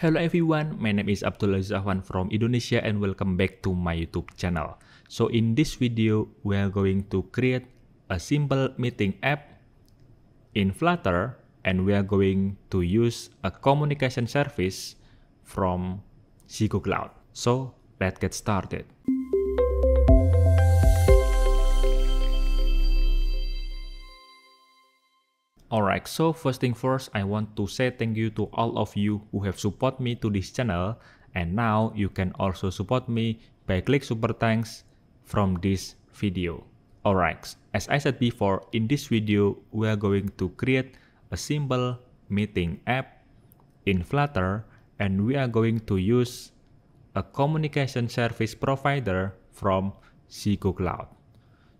Hello everyone, my name is Abdullah Zahwan from Indonesia and welcome back to my YouTube channel. So in this video, we are going to create a simple meeting app in Flutter and we are going to use a communication service from Zico Cloud. So let's get started. Alright, so first thing first, I want to say thank you to all of you who have support me to this channel. And now you can also support me by click super thanks from this video. Alright, as I said before, in this video, we are going to create a simple meeting app in Flutter and we are going to use a communication service provider from Zico Cloud.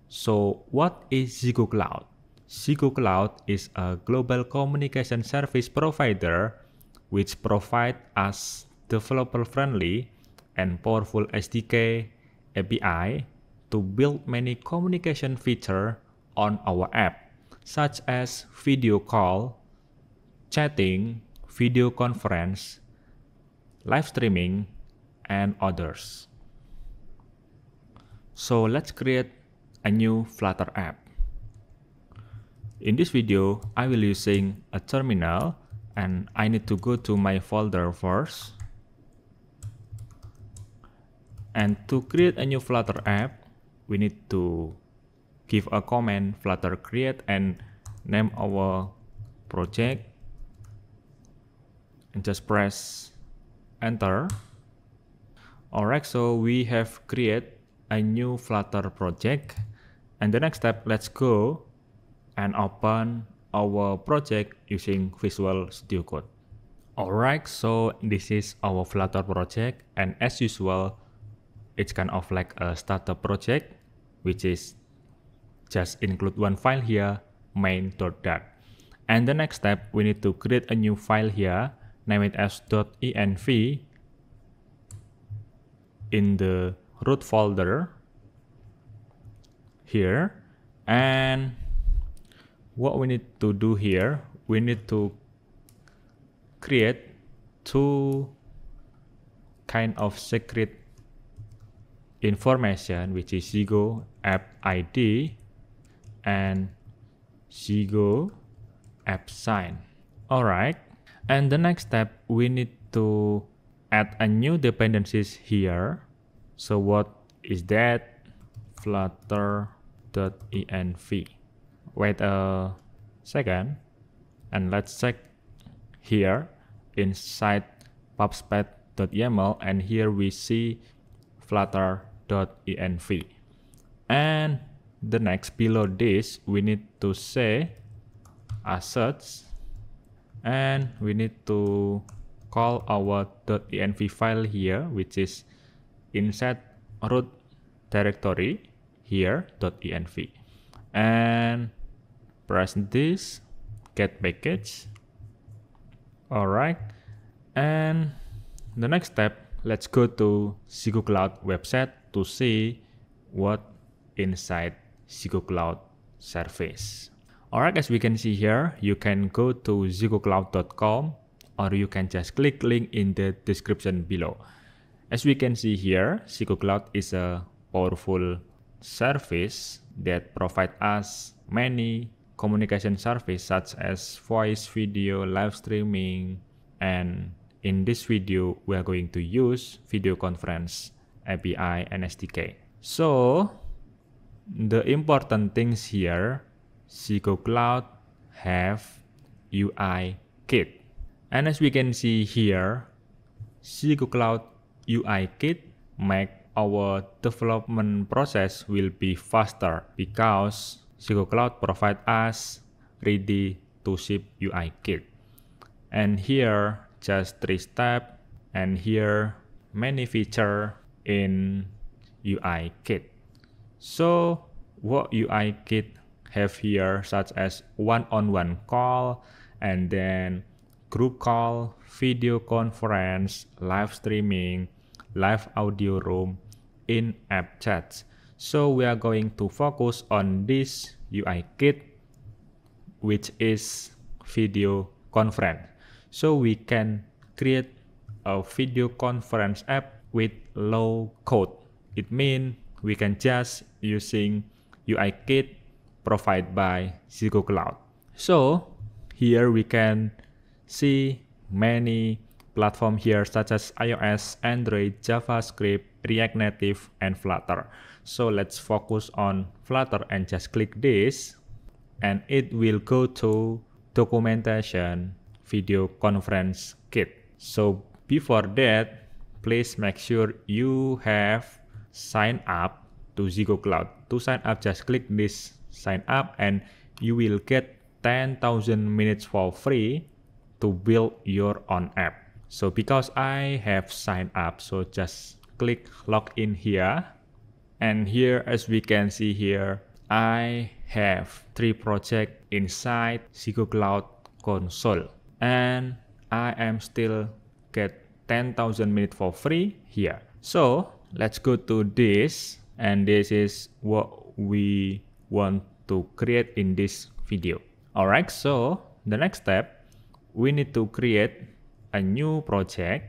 So what is Zico Cloud? Zigo Cloud is a global communication service provider which provide us developer-friendly and powerful SDK API to build many communication feature on our app, such as video call, chatting, video conference, live streaming, and others. So let's create a new Flutter app. In this video, I will using a terminal and I need to go to my folder first. And to create a new Flutter app, we need to give a command flutter create and name our project and just press enter. Alright, so we have create a new flutter project and the next step, let's go and open our project using Visual Studio Code. Alright, so this is our Flutter project and as usual, it's kind of like a starter project, which is just include one file here, main.dart. And the next step, we need to create a new file here, name it as .env in the root folder here and what we need to do here we need to create two kind of secret information which is Zigo app ID and Zigo app sign. Alright, and the next step we need to add a new dependencies here. So what is that? Flutter.env. Wait a uh, second and let's check here inside pubspad.yaml and here we see flutter.env and the next below this we need to say assets and we need to call our .env file here which is inside root directory here .env and press this get package all right and the next step let's go to Sigo Cloud website to see what inside Zigo Cloud service. Alright, as we can see here, you can go to zigocloud.com or you can just click link in the description below. As we can see here, Zigo Cloud is a powerful service that provides us many communication service such as voice, video, live streaming, and in this video, we are going to use video conference API and SDK. So the important things here, Seco Cloud have UI kit. And as we can see here, Seco Cloud UI kit make our development process will be faster because Google Cloud provide us ready to ship UI kit. And here just three step and here many feature in UI kit. So what UI kit have here such as one-on-one -on -one call and then group call, video conference, live streaming, live audio room, in-app chats. So we are going to focus on this UI kit, which is video conference. So we can create a video conference app with low code. It means we can just using UI kit provided by Zico Cloud. So here we can see many platform here such as iOS, Android, JavaScript, React Native, and Flutter. So let's focus on Flutter and just click this and it will go to documentation video conference kit. So before that, please make sure you have signed up to Zigo Cloud. To sign up, just click this sign up and you will get 10,000 minutes for free to build your own app. So because I have signed up, so just click login here and here, as we can see here, I have three projects inside Zico Cloud console. And I am still get 10,000 minutes for free here. So let's go to this. And this is what we want to create in this video. Alright, so the next step, we need to create a new project.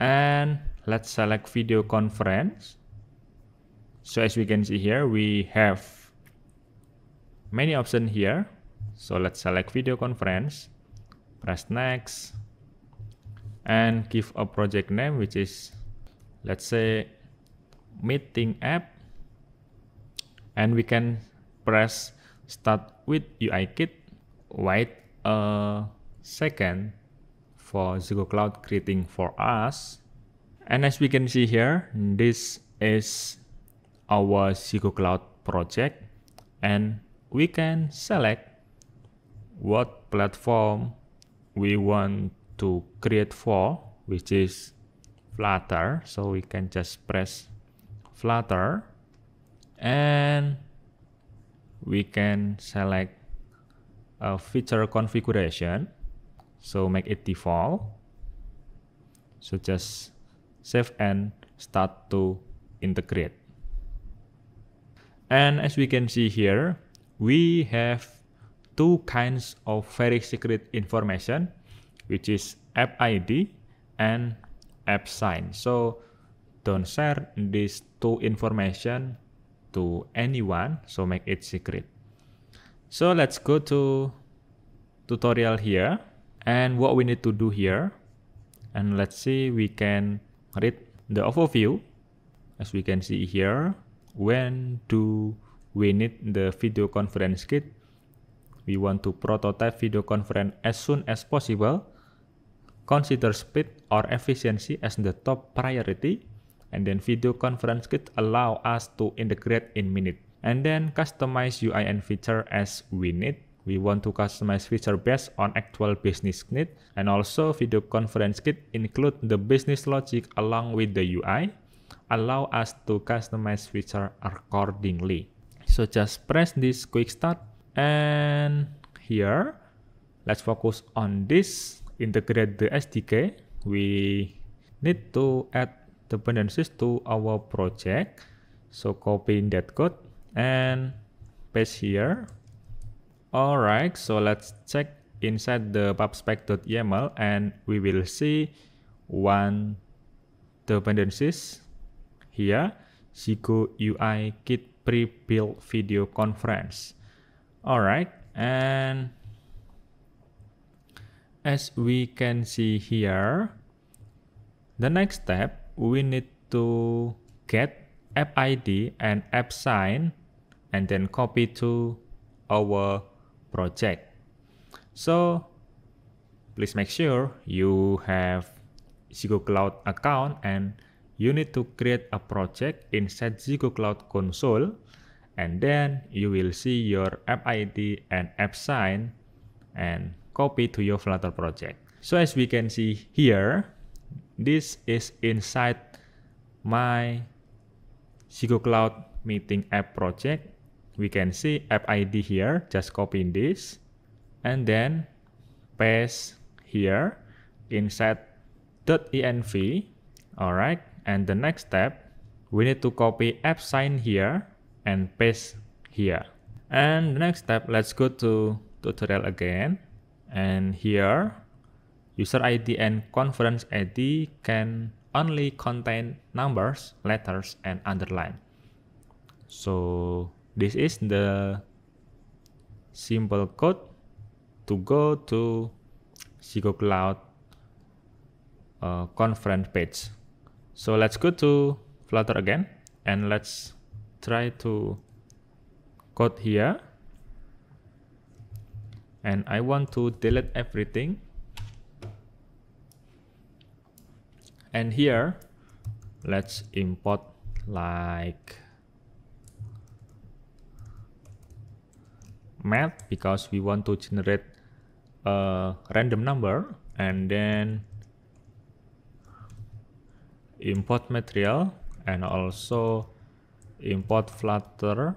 And let's select video conference. So as we can see here, we have many options here. So let's select video conference, press next, and give a project name, which is, let's say, meeting app. And we can press start with UI kit, wait a second for Google Cloud creating for us. And as we can see here, this is our Zico Cloud project and we can select what platform we want to create for, which is Flutter. So we can just press Flutter and we can select a feature configuration. So make it default. So just save and start to integrate. And as we can see here, we have two kinds of very secret information, which is app ID and app sign. So don't share these two information to anyone, so make it secret. So let's go to tutorial here and what we need to do here. And let's see we can read the overview. As we can see here, when do we need the video conference kit? We want to prototype video conference as soon as possible. Consider speed or efficiency as the top priority. And then video conference kit allow us to integrate in minute. And then customize UI and feature as we need. We want to customize feature based on actual business need and also video conference kit include the business logic along with the UI, allow us to customize feature accordingly. So just press this quick start and here, let's focus on this, integrate the SDK. We need to add dependencies to our project. So copy that code and paste here all right, so let's check inside the pubspec.yaml and we will see one dependencies here, Zico UI kit pre-built video conference. All right, and as we can see here, the next step, we need to get app ID and app sign and then copy to our project. So please make sure you have Zigo Cloud account and you need to create a project inside Zigo Cloud console and then you will see your app ID and app sign and copy to your Flutter project. So as we can see here, this is inside my Zigo Cloud meeting app project we can see app ID here, just in this and then paste here inside .env. All right. And the next step, we need to copy app sign here and paste here. And the next step, let's go to tutorial again. And here, user ID and conference ID can only contain numbers, letters, and underline. So this is the simple code to go to Zico Cloud uh, conference page. So let's go to Flutter again and let's try to code here. And I want to delete everything. And here, let's import like math because we want to generate a random number and then import material and also import flutter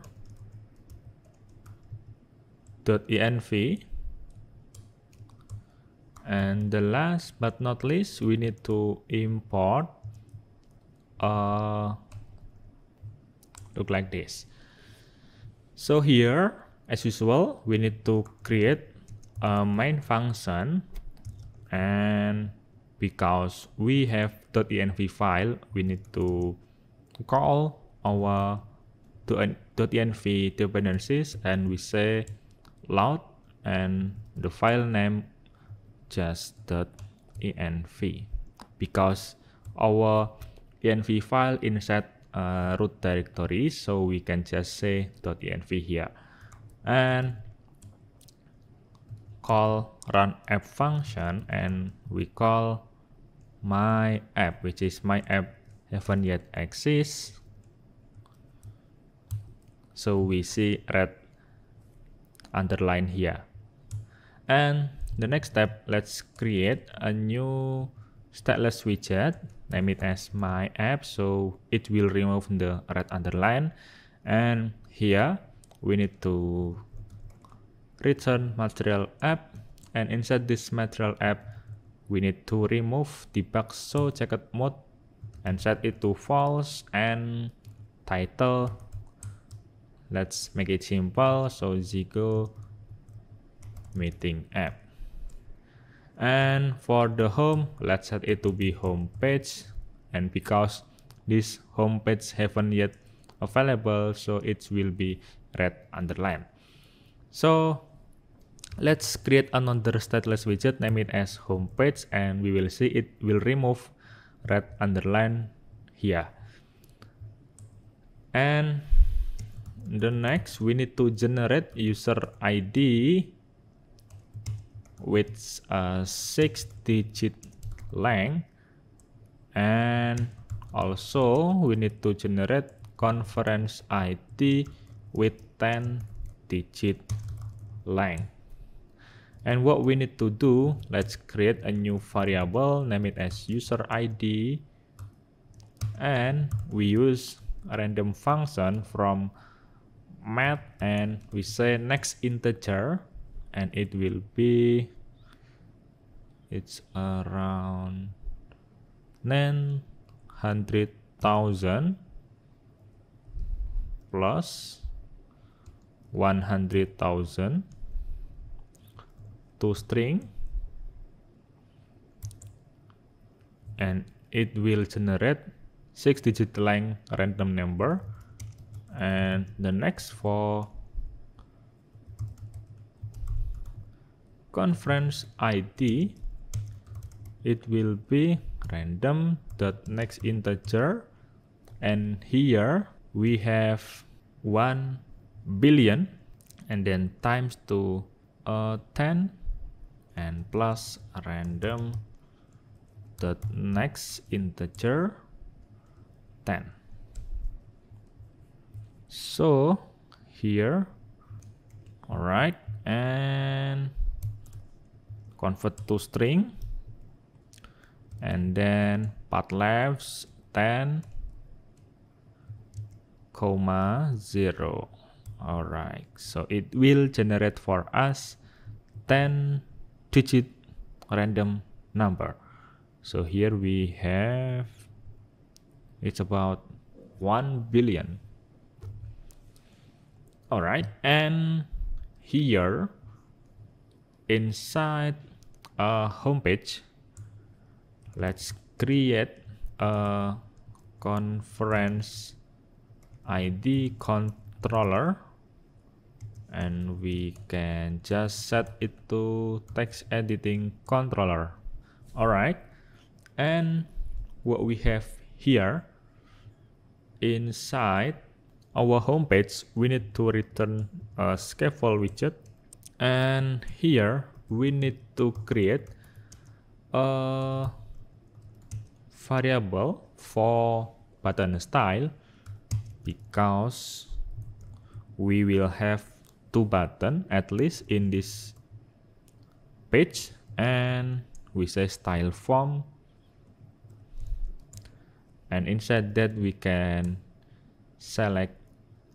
.env and the last but not least we need to import uh, look like this so here as usual we need to create a main function and because we have .env file we need to call our .env dependencies and we say loud and the file name just .env because our env file inside uh, root directory so we can just say .env here and call run app function and we call my app which is my app haven't yet exists so we see red underline here and the next step let's create a new stateless widget name it as my app so it will remove the red underline and here we need to return material app and inside this material app we need to remove debug so out mode and set it to false and title let's make it simple so zigo meeting app and for the home let's set it to be home page and because this home page haven't yet available so it will be red underline. So let's create another stateless widget, name it as homepage, and we will see it will remove red underline here. And the next, we need to generate user ID with a six digit length and also we need to generate conference ID with 10 digit length. And what we need to do, let's create a new variable, name it as user ID. And we use a random function from math and we say next integer and it will be it's around 900,000 plus 100,000 to string and it will generate six digit length random number and the next for conference ID it will be random dot next integer and here we have one billion and then times to uh, 10 and plus random the next integer 10 so here all right and convert to string and then path left 10 comma 0 all right so it will generate for us 10 digit random number so here we have it's about 1 billion all right and here inside a homepage let's create a conference id controller and we can just set it to text editing controller all right and what we have here inside our homepage we need to return a scaffold widget and here we need to create a variable for button style because we will have two button at least in this page and we say style form and inside that we can select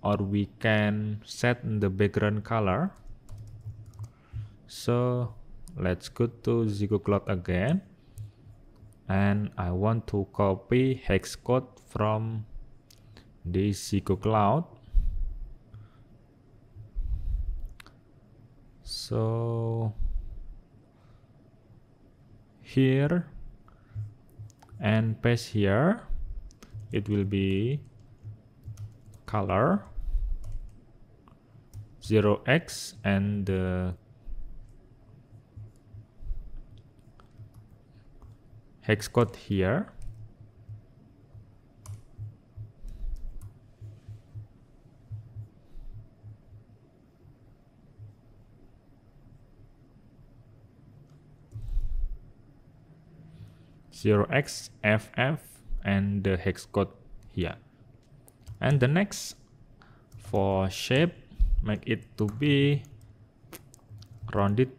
or we can set the background color so let's go to Zico Cloud again and I want to copy hex code from this Zico Cloud so here and paste here it will be color 0x and the uh, hex code here 0xff and the hex code here and the next for shape make it to be rounded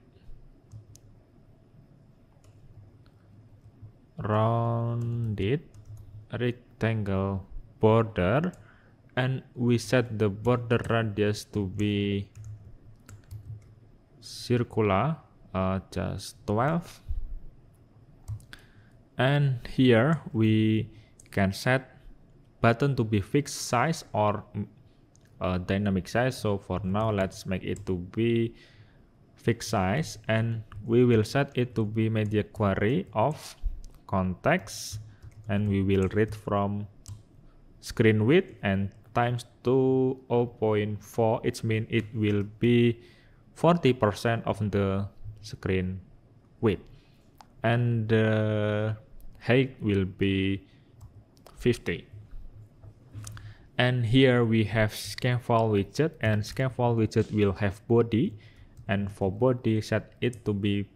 rounded rectangle border and we set the border radius to be circular uh, just 12 and here we can set button to be fixed size or uh, dynamic size so for now let's make it to be fixed size and we will set it to be media query of context and we will read from screen width and times to 0.4 it means it will be 40% of the screen width and the uh, height will be 50 and here we have scanfall widget and scanfall widget will have body and for body set it to be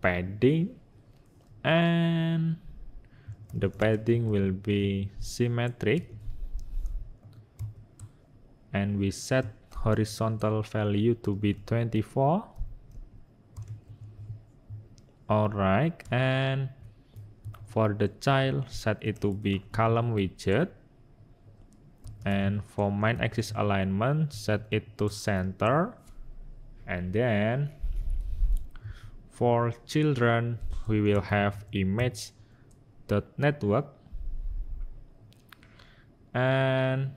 padding and the padding will be symmetric and we set horizontal value to be 24 all right and for the child, set it to be column widget. And for main axis alignment, set it to center. And then for children, we will have image.network. And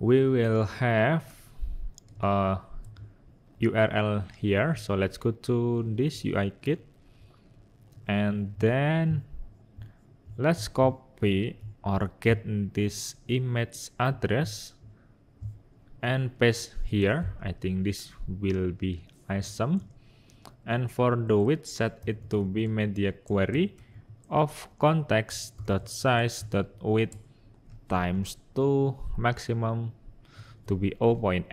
we will have a URL here. So let's go to this UI kit and then let's copy or get this image address and paste here i think this will be awesome and for the width set it to be media query of context.size.width times 2 maximum to be 0.8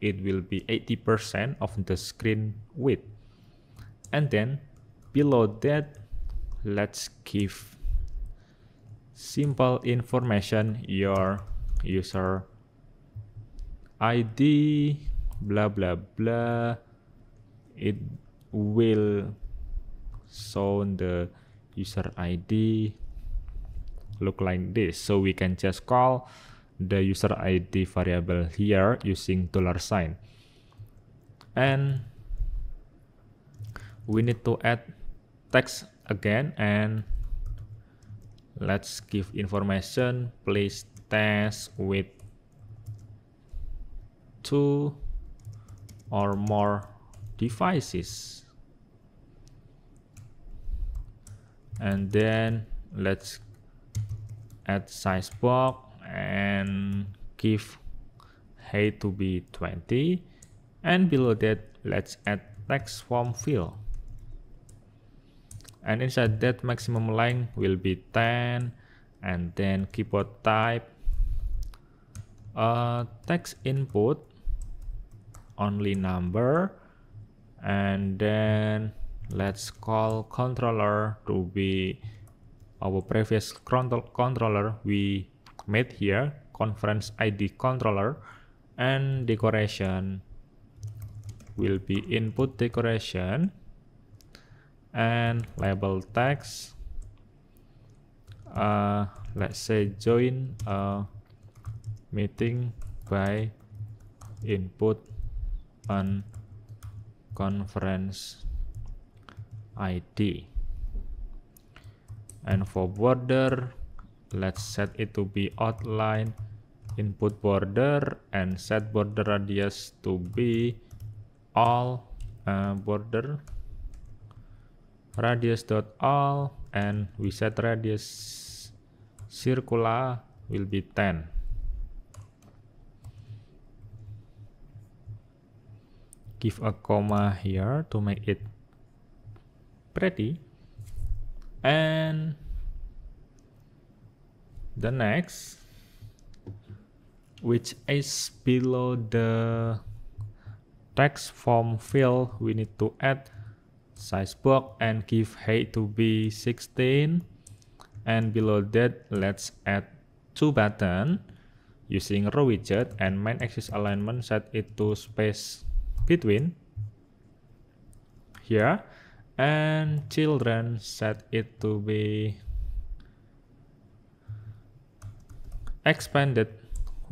it will be 80% of the screen width and then below that let's give simple information your user id blah blah blah it will show the user id look like this so we can just call the user id variable here using dollar sign and we need to add text again and let's give information please test with two or more devices and then let's add size box and give height to be 20 and below that let's add text form field and inside that maximum length will be 10 and then keyboard type uh, text input only number and then let's call controller to be our previous controller we made here conference id controller and decoration will be input decoration and label text uh, let's say join a meeting by input on conference ID and for border let's set it to be outline input border and set border radius to be all uh, border radius dot all and we set radius circular will be 10 give a comma here to make it pretty and the next which is below the text form fill, we need to add Size box and give height to be 16. And below that, let's add two button using row widget and main axis alignment set it to space between here and children set it to be expanded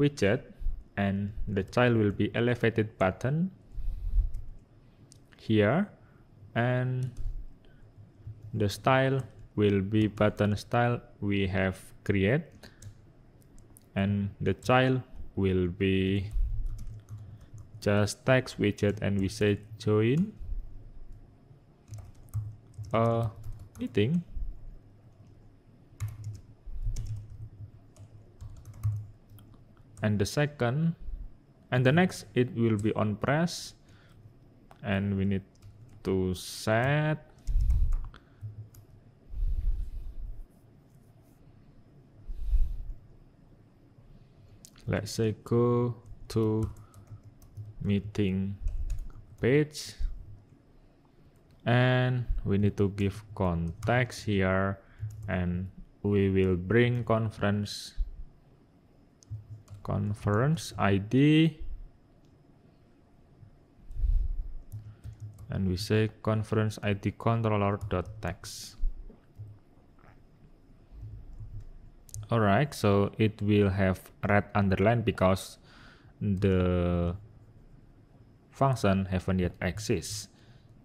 widget and the child will be elevated button here and the style will be button style we have create and the child will be just text widget and we say join a meeting and the second and the next it will be on press and we need to set let's say go to meeting page and we need to give context here and we will bring conference conference id and we say conference id controller dot text all right so it will have red underline because the function haven't yet exists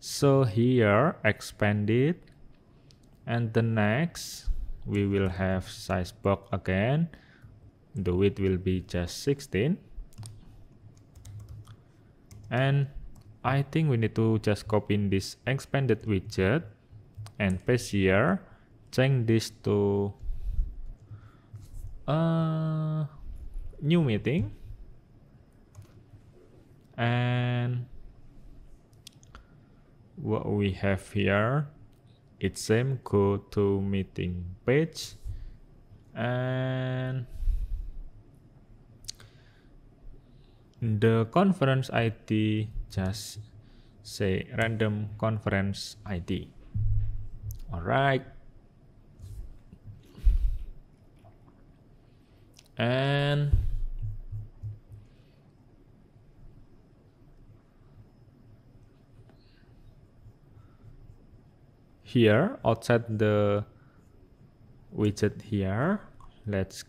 so here expand it and the next we will have size box again the width will be just 16 and I think we need to just copy in this expanded widget and paste here. Change this to uh, new meeting and what we have here it's same go to meeting page and the conference ID just say random conference ID. All right. And here outside the widget here, let's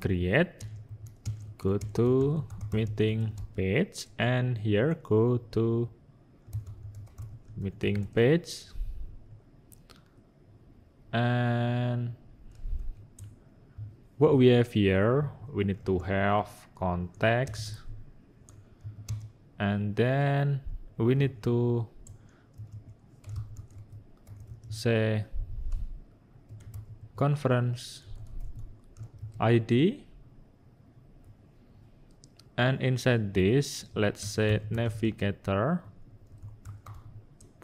create, go to meeting page and here go to meeting page and what we have here we need to have contacts and then we need to say conference ID and inside this let's say navigator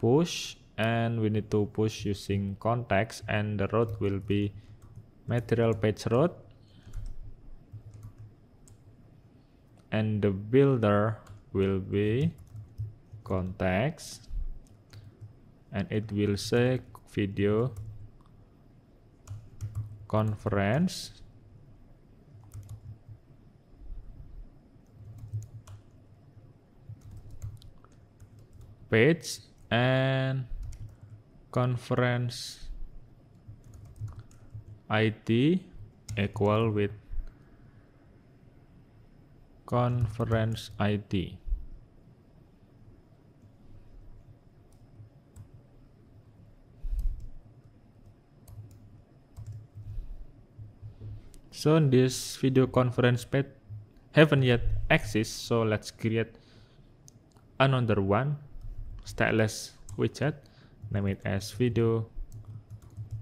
push and we need to push using context and the route will be material page route and the builder will be context and it will say video conference page and conference ID equal with conference ID. So this video conference page haven't yet exist. so let's create another one stylus widget, name it as video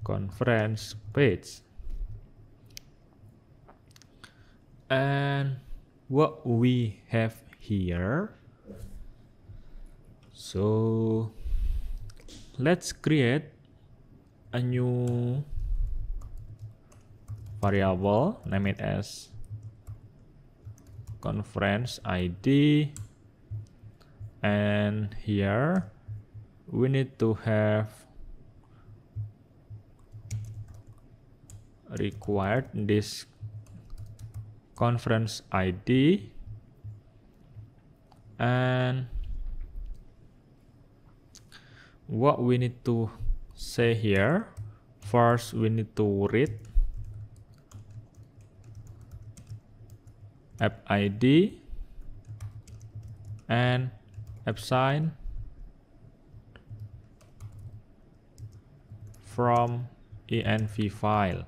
conference page. And what we have here, so let's create a new variable, name it as conference ID and here we need to have required this conference ID and what we need to say here first we need to read app ID and sign from env file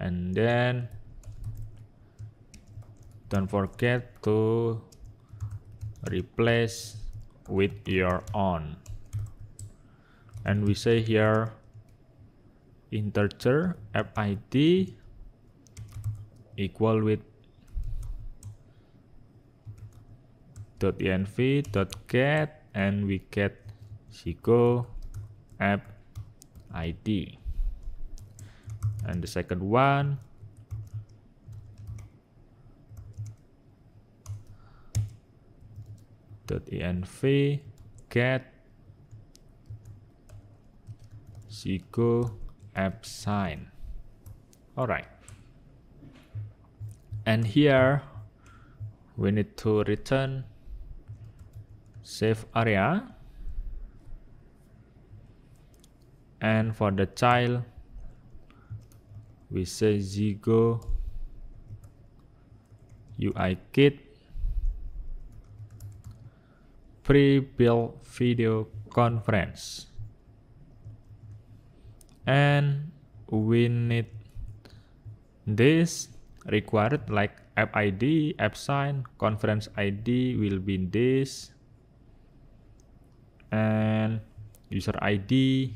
and then don't forget to replace with your own and we say here integer fid equal with env.get and we get Sigo app ID. And the second one env get Sigo app sign. Alright. And here we need to return save area and for the child we say zigo UI kit pre-built video conference and we need this required like app ID, app sign, conference ID will be this and user ID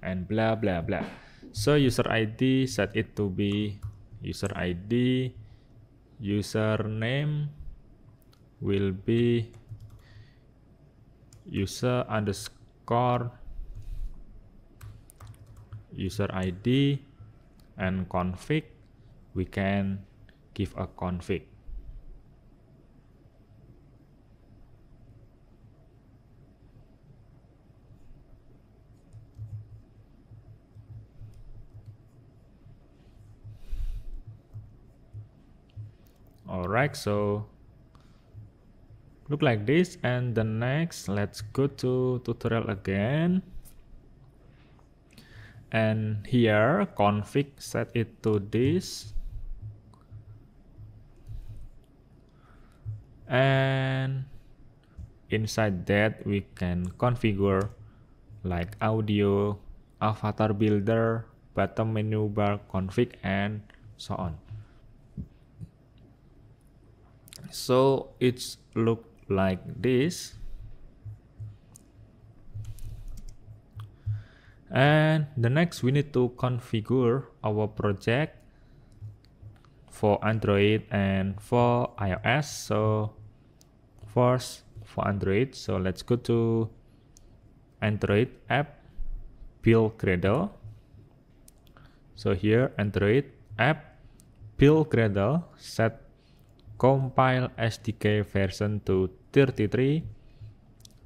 and blah blah blah so user ID set it to be user ID username will be user underscore user ID and config we can give a config all right so look like this and the next let's go to tutorial again and here config set it to this and inside that we can configure like audio avatar builder bottom menu bar config and so on so it's look like this and the next we need to configure our project for android and for ios so first for android so let's go to android app build cradle so here android app build cradle set compile SDK version to 33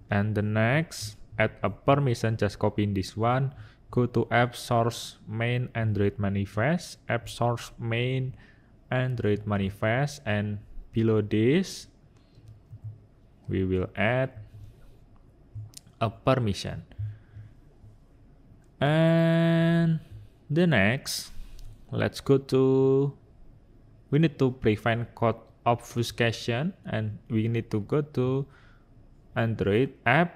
and the next add a permission just in this one go to app source main android manifest app source main android manifest and below this we will add a permission and the next let's go to we need to prevent code obfuscation and we need to go to Android app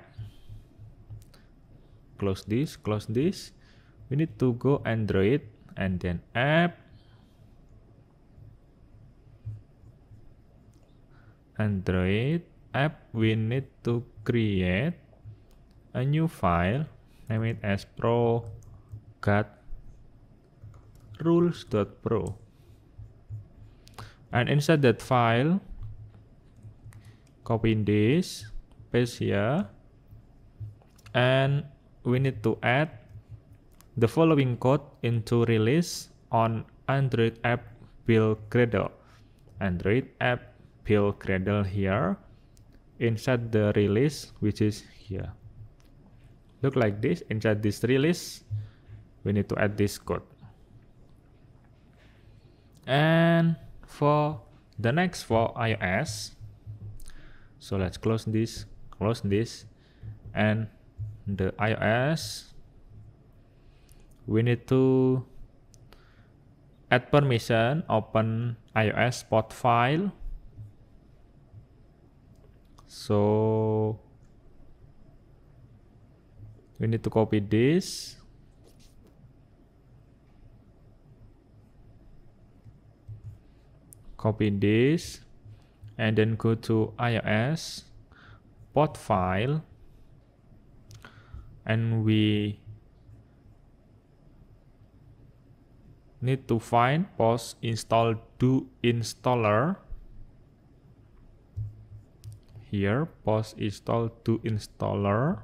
close this close this we need to go Android and then app Android app we need to create a new file name it as pro rules.pro and inside that file copy this paste here and we need to add the following code into release on Android app build cradle Android app build cradle here inside the release which is here. Look like this inside this release we need to add this code. And for the next for iOS. So let's close this, close this, and the iOS. We need to add permission, open iOS port file. So we need to copy this copy this and then go to iOS port file and we need to find post install do installer here post install do installer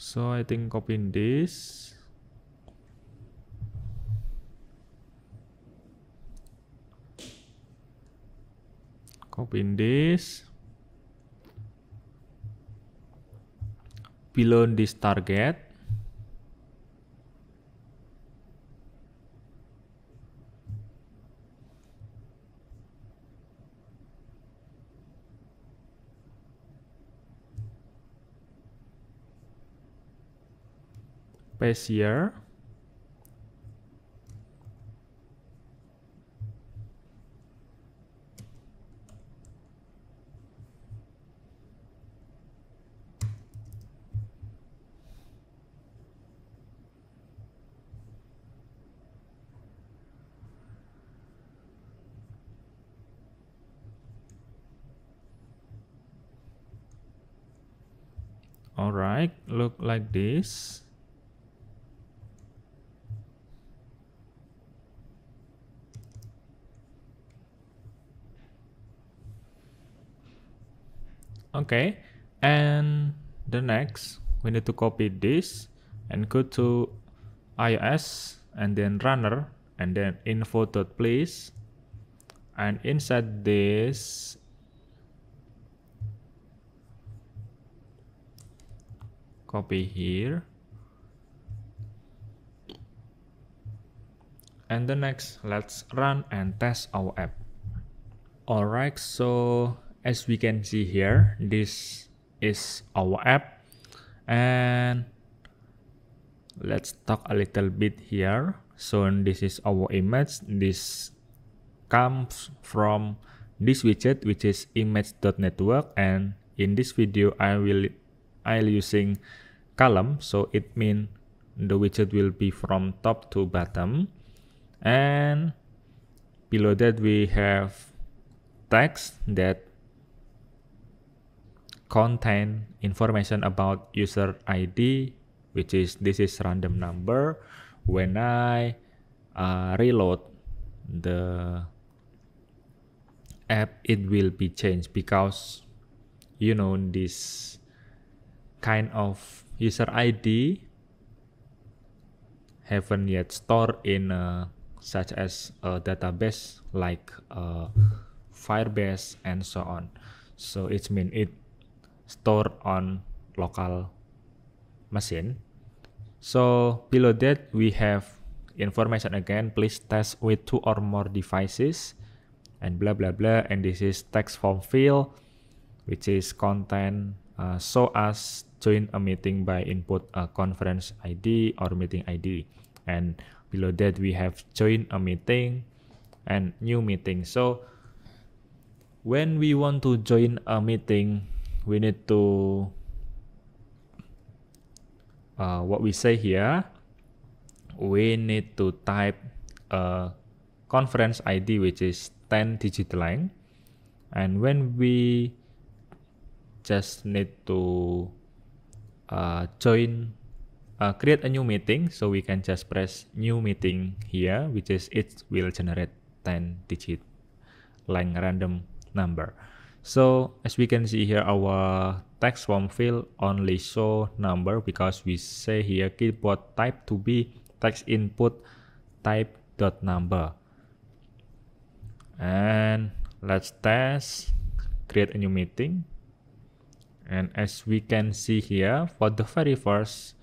so I think copying this copy in this below this target paste here all right look like this okay and the next we need to copy this and go to iOS and then runner and then place and inside this copy here and the next let's run and test our app alright so as we can see here this is our app and let's talk a little bit here so this is our image this comes from this widget which is image.network and in this video i will i'll using column so it means the widget will be from top to bottom and below that we have text that contain information about user ID which is this is random number when I uh, reload the app it will be changed because you know this kind of user ID haven't yet stored in a, uh, such as a database like a uh, Firebase and so on. So it means it stored on local machine. So below that we have information again, please test with two or more devices and blah blah blah and this is text form field which is content uh, so as join a meeting by input a conference ID or meeting ID. And below that we have join a meeting and new meeting. So when we want to join a meeting, we need to uh, what we say here, we need to type a conference ID which is 10 digit line. And when we just need to uh, join uh, create a new meeting so we can just press new meeting here which is it will generate 10 digit like random number so as we can see here our text form field only show number because we say here keyboard type to be text input type dot number and let's test create a new meeting And as we can see here, for the very first,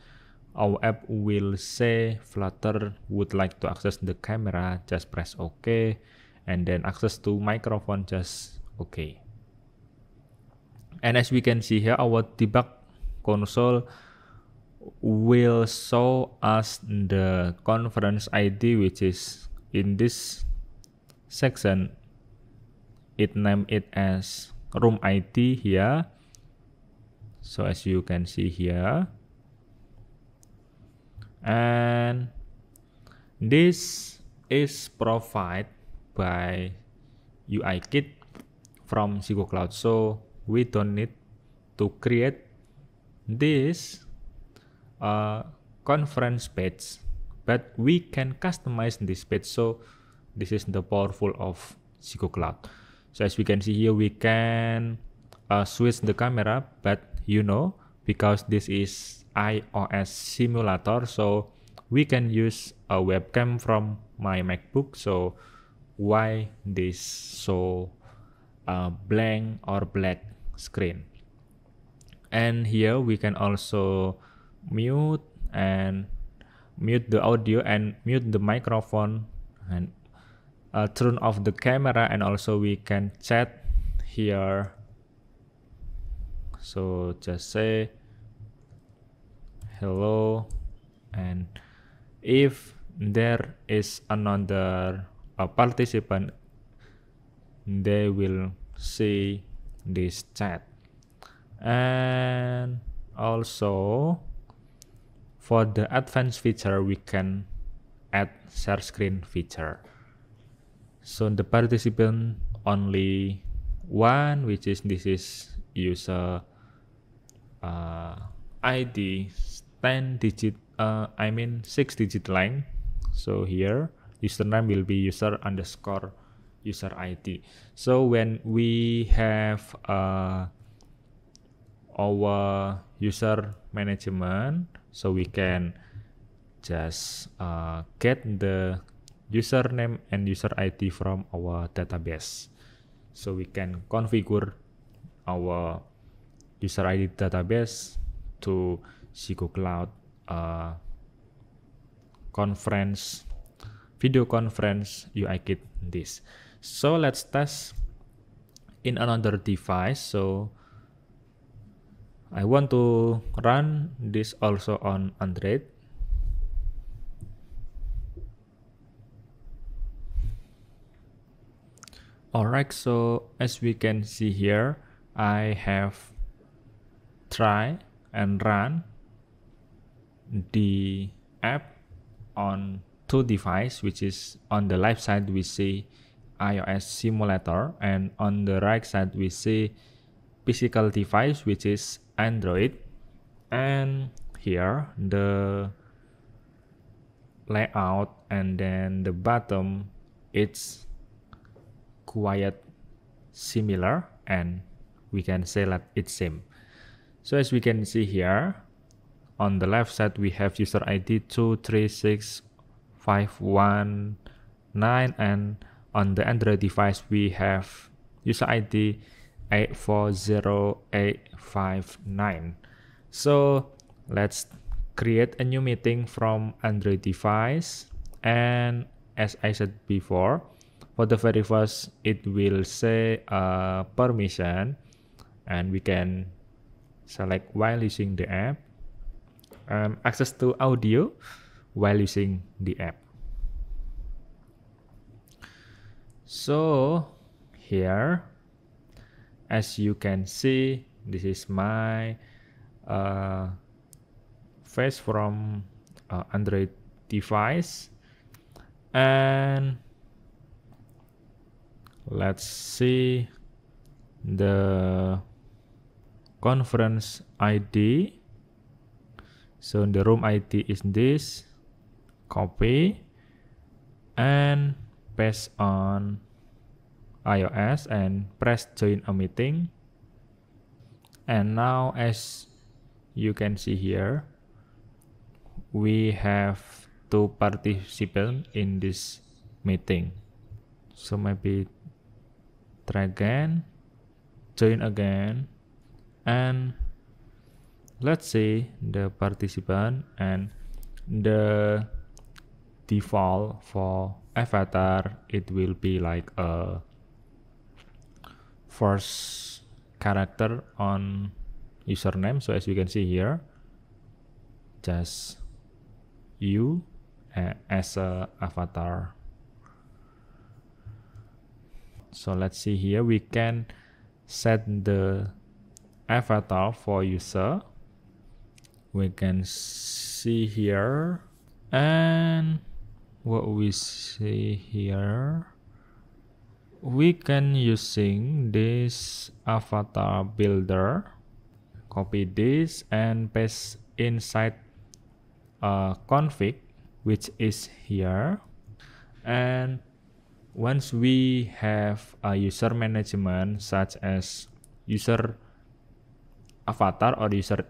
our app will say Flutter would like to access the camera, just press OK, and then access to microphone, just OK. And as we can see here, our debug console will show us the conference ID, which is in this section, it name it as room ID here. so as you can see here and this is provided by UI kit from Zico Cloud so we don't need to create this uh, conference page but we can customize this page so this is the powerful of Zico Cloud so as we can see here we can uh, switch the camera but you know because this is iOS simulator so we can use a webcam from my MacBook so why this so uh, blank or black screen and here we can also mute and mute the audio and mute the microphone and uh, turn off the camera and also we can chat here so just say hello and if there is another a uh, participant they will see this chat and also for the advanced feature we can add share screen feature so the participant only one which is this is user uh, ID 10 digit uh, I mean 6 digit length so here username will be user underscore user ID so when we have uh, our user management so we can just uh, get the username and user ID from our database so we can configure our user ID database to Cisco Cloud uh, conference video conference UI kit this. So let's test in another device. So I want to run this also on Android. Alright, so as we can see here, I have try and run the app on two devices, which is on the left side we see iOS simulator and on the right side we see physical device which is Android and here the layout and then the bottom it's quite similar and we can say that it's same so as we can see here, on the left side we have user ID 236519 and on the Android device we have user ID 840859. So let's create a new meeting from Android device and as I said before, for the very first it will say uh, permission and we can select while using the app, um, access to audio while using the app. So here, as you can see, this is my uh, face from uh, Android device and let's see the conference ID. So the room ID is this. Copy and paste on iOS and press join a meeting. And now as you can see here, we have two participants in this meeting. So maybe try again, join again and let's say the participant and the default for avatar it will be like a first character on username so as you can see here just you eh, as a avatar so let's see here we can set the avatar for user. We can see here and what we see here we can using this avatar builder copy this and paste inside a config which is here and once we have a user management such as user avatar or user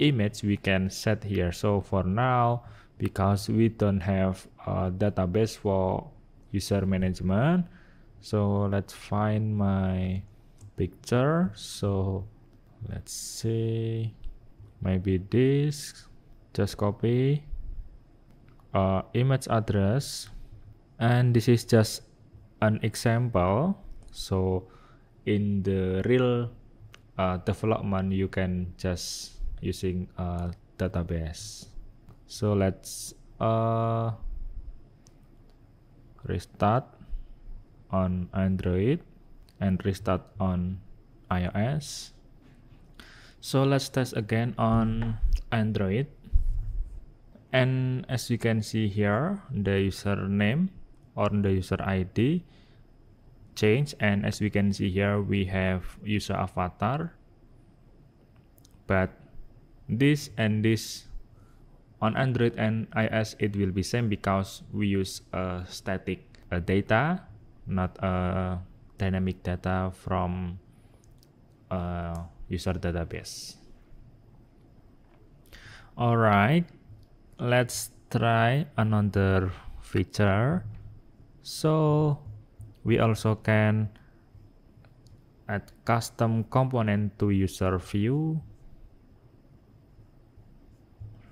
image we can set here so for now because we don't have a database for user management so let's find my picture so let's see maybe this just copy uh, image address and this is just an example so in the real uh, development you can just using a uh, database so let's uh, restart on Android and restart on iOS so let's test again on Android and as you can see here the username or the user ID change and as we can see here we have user avatar but this and this on Android and iOS it will be same because we use a static data not a dynamic data from user database alright let's try another feature so we also can add custom component to user view.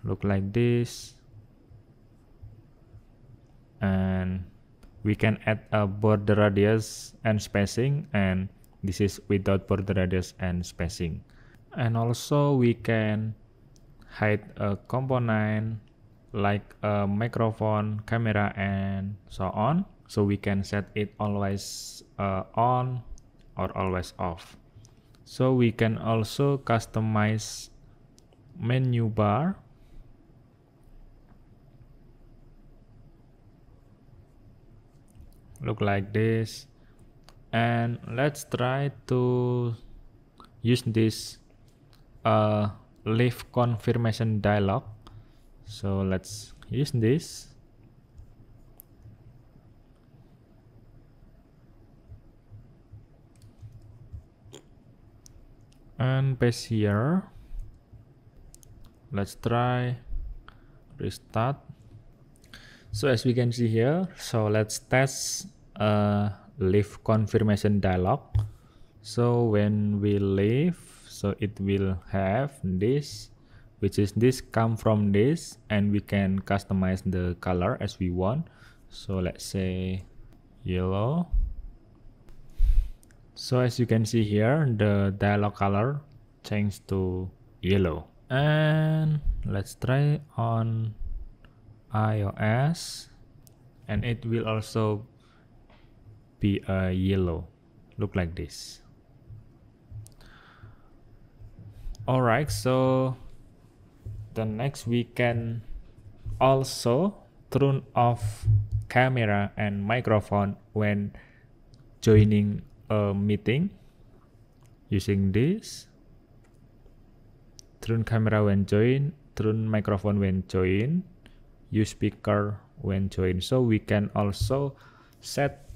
Look like this. And we can add a border radius and spacing and this is without border radius and spacing. And also we can hide a component like a microphone, camera, and so on so we can set it always uh, on or always off so we can also customize menu bar look like this and let's try to use this uh, leave confirmation dialog so let's use this and here. Let's try restart. So as we can see here, so let's test a uh, leave confirmation dialog. So when we leave, so it will have this, which is this come from this, and we can customize the color as we want. So let's say yellow so as you can see here, the dialog color changed to yellow. And let's try on iOS and it will also be a yellow look like this all right so the next we can also turn off camera and microphone when joining a meeting using this turn camera when join turn microphone when join use speaker when join so we can also set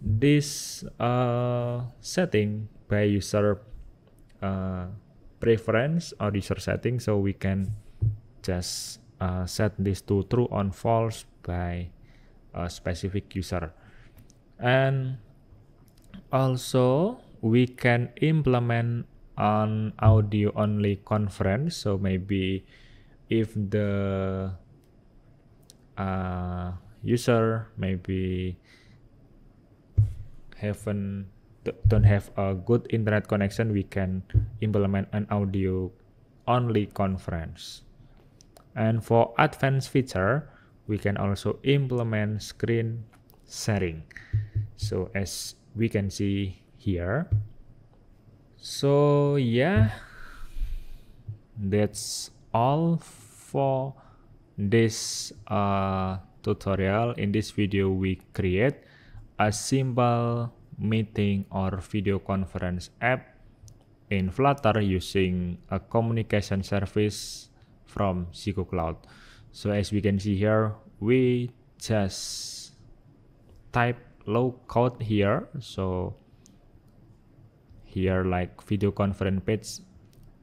this uh, setting by user uh, preference or user setting so we can just uh, set this to true on false by a specific user and also we can implement an audio only conference so maybe if the uh, user maybe haven't don't have a good internet connection we can implement an audio only conference and for advanced feature we can also implement screen sharing so as we can see here so yeah that's all for this uh, tutorial in this video we create a simple meeting or video conference app in Flutter using a communication service from Zico Cloud. So as we can see here, we just type low code here so here like video conference page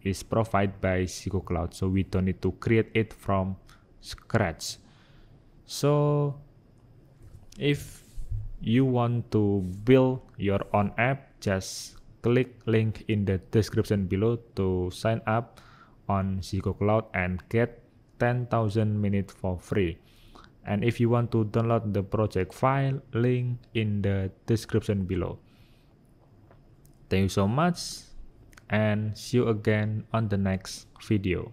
is provided by Zico Cloud so we don't need to create it from scratch so if you want to build your own app just click link in the description below to sign up on Zico Cloud and get 10,000 minutes for free and if you want to download the project file link in the description below thank you so much and see you again on the next video